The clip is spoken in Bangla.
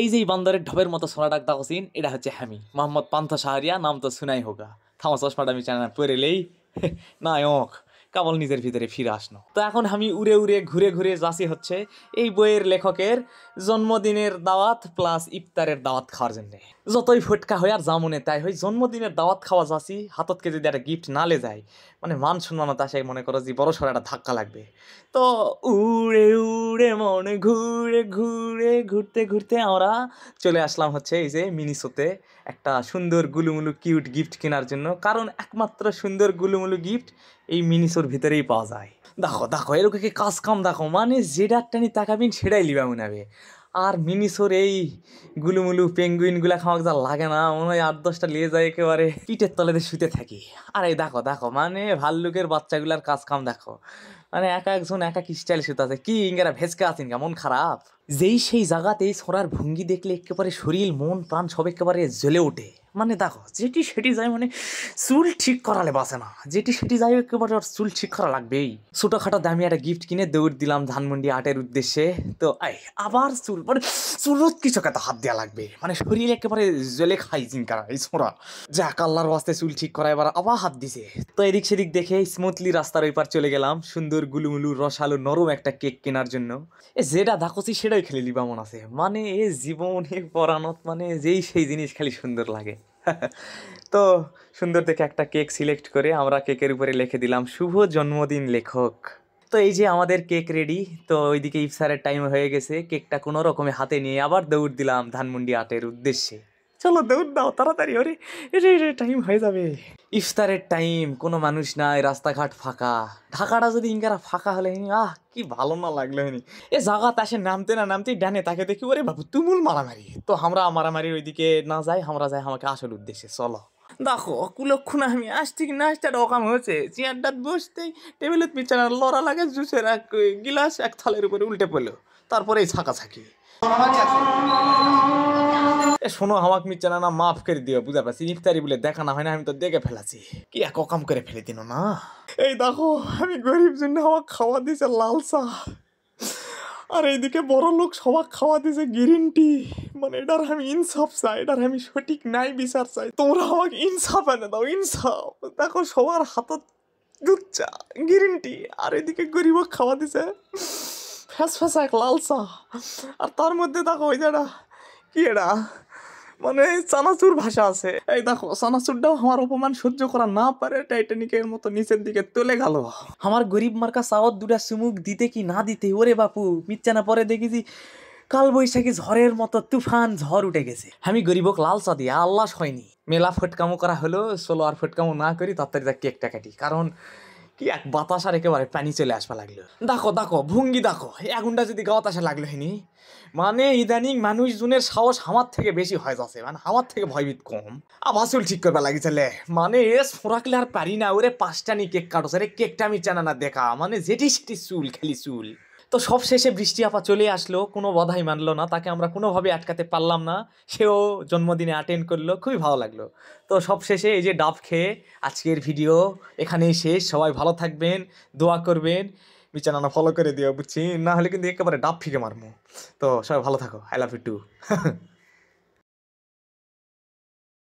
এই যে বান্দরের ঢবের মতো সোনা ডাক দাকসিন এটা হচ্ছে হ্যামি মোহাম্মদ পান্থ সাহারিয়া নাম তো শুনাই হোক থামা চশমাটা আমি চ্যানেল লেই না অক কামল নিজের ভিতরে ফিরে আসলো তো এখন আমি উড়ে উড়ে ঘুরে ঘুরে যাচ্ছি হচ্ছে এই বইয়ের লেখকের জন্মদিনের দাওয়াত প্লাস ইফতারের দাওয়াত খাওয়ার জন্যে যতই ফুটকা হয় আর জামুনে তাই হয় জন্মদিনের দাওয়াত খাওয়া যাচ্ছি হাততকে যদি একটা গিফট নালে যায় মানে মান সম্মানত আসে মনে করো যে বড় সড় একটা ধাক্কা লাগবে তো উড়ে উড়ে মনে ঘুরে ঘুরে ঘুরতে ঘুরতে আমরা চলে আসলাম হচ্ছে এই যে মিনিসোতে একটা সুন্দর গুলুমুলু কিউট গিফট কেনার জন্য কারণ একমাত্র সুন্দর গুলুমুলু গিফট এই মিনিসোর ভিতরেই পাওয়া যায় দেখো দেখো এরকম কি কাজ কাম দেখো মানে যে টানি তাকাবিন সেটাই লিবা মনে হবে আর মিনিসোর এই গুলুমুলু পেঙ্গুইনগুলা খাওয়া যা লাগে না মনে হয় আট দশটা লিয়ে যায় একেবারে পিঠের তলেতে শুতে থাকি আর এই দেখো দেখো মানে ভাল্লুকের বাচ্চাগুলার কাজ কাম দেখো মানে এক একজন এক এক স্টাইল শুতে আছে কি ইঙ্গারা ভেজকে আছেন কেমন খারাপ যেই সেই জায়গাতে এই সরার ভঙ্গি দেখলে একেবারে শরীর মন প্রাণ সব একেবারে জ্বলে ওঠে মানে দেখো যেটি সেটি যায় মানে চুল ঠিক করালে বাসে না যেটি সেটি যায় একেবারে ওর চুল ঠিক করা লাগবেই ছোটোখাটো দামি একটা গিফট কিনে দৌড় দিলাম ধানমন্ডি আটের উদ্দেশ্যে তো এই আবার চুল মানে চুলত কিছু কত হাত দেওয়া লাগবে মানে শরীর একেবারে জলে হাইজিন করা এই ছোঁড়া যাক আল্লাহর বাস্তে চুল ঠিক করা এবার আবার হাত দিছে তো এদিক সেদিক দেখে স্মুথলি রাস্তার ওইপার চলে গেলাম সুন্দর গুলুমুলু রসালো নরম একটা কেক কেনার জন্য এ যেটা দেখোছি সেটাই খেলে লিবা মন আছে মানে এ জীবনে পরানত মানে যেই সেই জিনিস খালি সুন্দর লাগে তো সুন্দর দেখে একটা কেক সিলেক্ট করে আমরা কেকের উপরে লিখে দিলাম শুভ জন্মদিন লেখক তো এই যে আমাদের কেক রেডি তো ওইদিকে ইফসারের টাইম হয়ে গেছে কেকটা কোনো রকমে হাতে নিয়ে আবার দৌড় দিলাম ধানমন্ডি আটের উদ্দেশ্যে চলো দৌড় দাও তাড়াতাড়ি ওরে রে টাইম হয়ে যাবে ইফতারের টাইম কোনো মানুষ নাই রাস্তাঘাট ফাঁকা ঢাকাটা যদি ইঙ্গারা ফাঁকা হলে আহ কি ভালো না লাগলো হয়নি এ জাগাতে আসে নামতে না নামতেই ডানে তাকে দেখি ওরে বাবু তুমুল মারামারি তো আমরা মারামারির ওইদিকে না যাই আমরা যাই আমাকে আসল উদ্দেশ্যে চলো দেখো কুলক্ষণ আমি আসছি কি না আসতে অকাম হয়েছে চেয়ারটার বসতেই টেবিলের বিছানার লড়া লাগে জুসের এক গিলাস এক থালের উপরে উল্টে পড়লো তারপরে এই ছাকাছাকি এ শোনো আমাকে মিচ্ছে না না মাফ করে দিও বুঝা পারছি ইফতারি বলে দেখা না হয় না আমি তো দেখে ফেলাছি কি এক কাম করে ফেলে দিন না এই দেখো আমি গরিব জন্য আমার খাওয়া দিছে লালসা আর এইদিকে বড় লোক সবাক খাওয়া দিছে গ্রিন টি মানে এটার আমি ইনসাফ চাই এটার আমি সঠিক নাই বিচার চাই তোমরা আমাকে ইনসাফ এনে দাও ইনসাফ দেখো সবার হাতত দুধ চা গ্রিন টি আর এদিকে গরিব খাওয়া দিছে ফ্যাস ফ্যাস এক লালসা আর তার মধ্যে দেখো ওই যারা কি এটা মানে চানাচুর ভাষা আছে এই দেখো চানাচুরটাও আমার অপমান সহ্য করা না পারে টাইটানিকের মতো নিচের দিকে তুলে গেল আমার গরিব মার্কা সাওয়াত দুটা চুমুক দিতে কি না দিতে ওরে বাপু মিথ্যা না পরে দেখেছি কাল বৈশাখী ঝড়ের মতো তুফান ঝড় উঠে গেছে আমি গরিবক লাল চা দিয়ে আল্লাহ হয়নি মেলা ফটকামো করা হলো সোলো আর ফটকামো না করি তাড়াতাড়ি কেকটা কাটি কারণ কি এক বাতাস আর একেবারে পানি চলে আসবা লাগলো দেখো দেখো ভঙ্গি দেখো আগুনটা যদি গাওয়াতাসা লাগলো হেনি মানে ইদানিং মানুষজনের সাহস আমার থেকে বেশি হয়ে যাচ্ছে মানে আমার থেকে ভয়ভীত কম আবার চুল ঠিক করবা লাগিছিলে মানে এস ফোরাকলে আর পারি না ওরে পাঁচটা নি কেক কাটোছে রে কেকটা আমি চানা না দেখা মানে যেটি সেটি চুল খেলি চুল তো সব শেষে বৃষ্টি আপা চলে আসলো কোনো বাধাই মানলো না তাকে আমরা কোনোভাবে আটকাতে পারলাম না সেও জন্মদিনে অ্যাটেন্ড করলো খুবই ভালো লাগলো তো সব শেষে এই যে ডাব খেয়ে আজকের ভিডিও এখানেই শেষ সবাই ভালো থাকবেন দোয়া করবেন বিচানা ফলো করে দিও বুঝছি না হলে কিন্তু একেবারে ডাব ফিকে মারমো তো সবাই ভালো থাকো আই লাভ ইউ টু